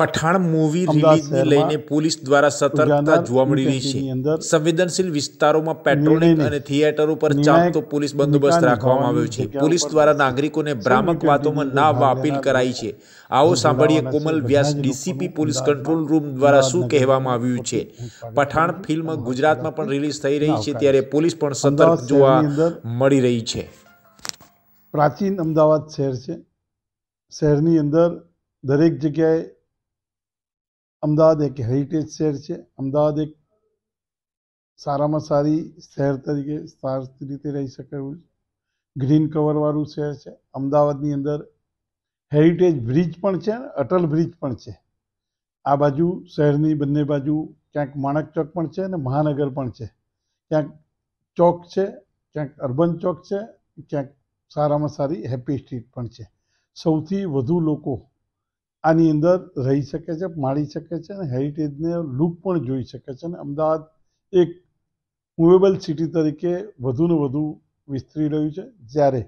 Pathan movie રિલીઝને લઈને police દ્વારા સતર્કતા જોવા મળી રહી છે સંવેદનશીલ વિસ્તારોમાં પેટ્રોલિંગ અને થિયેટરો પર ચાંપતો પોલીસ બંદોબસ્ત રાખવામાં આવ્યો છે પોલીસ દ્વારા નાગરિકોને ભ્રામક વાતોમાં ના આવવા અપીલ કરાઈ છે આવો સાંભળીએ Komal Vyas DCP police control room દ્વારા શું કહેવામાં આવ્યું છે પઠાણ ફિલ્મ ગુજરાતમાં પણ રિલીઝ થઈ રહી છે ત્યારે પોલીસ પણ સતર્ક જોવા મળી રહી છે પ્રાચીન અમદાવાદ શહેર છે શહેરની અંદર દરેક જગ્યાએ અમદાવાદ એક હેરિટેજ શહેર છે અમદાવાદ એક સારામાં સારી શહેર તરીકે સારી રીતે રહી શકે એવું ગ્રીન કવરવાળું શહેર છે અમદાવાદની અંદર હેરિટેજ બ્રિજ પણ છે અને અટલ બ્રિજ પણ છે આ બાજુ શહેરની બંને બાજુ ક્યાંક માણક ચોક પણ છે અને મહાનગર પણ છે ક્યાંક ચોક છે ક્યાંક અર્બન ચોક છે ક્યાંક સારામાં સારી હેપી સ્ટ્રીટ પણ છે સૌથી વધુ લોકો આની અંદર રહી શકે છે માણી શકે છે અને હેરિટેજને લુક પણ જોઈ શકે છે અને અમદાવાદ એક મુવેબલ સિટી તરીકે વધુને વધુ વિસ્તરી રહ્યું છે જ્યારે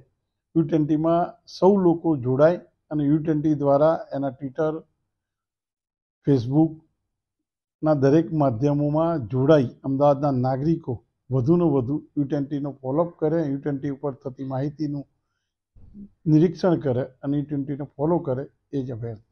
યુ ટ્વેન્ટીમાં સૌ લોકો જોડાય અને યુ ટ્વેન્ટી દ્વારા એના ટ્વિટર ફેસબુકના દરેક માધ્યમોમાં જોડાઈ અમદાવાદના નાગરિકો વધુને વધુ યુ ટ્વેન્ટીનો ફોલોઅપ કરે યુ ટ્વેન્ટી ઉપર થતી માહિતીનું નિરીક્ષણ કરે અને યુ ટ્વેન્ટીને ફોલો કરે એ જ અભ્યર્થના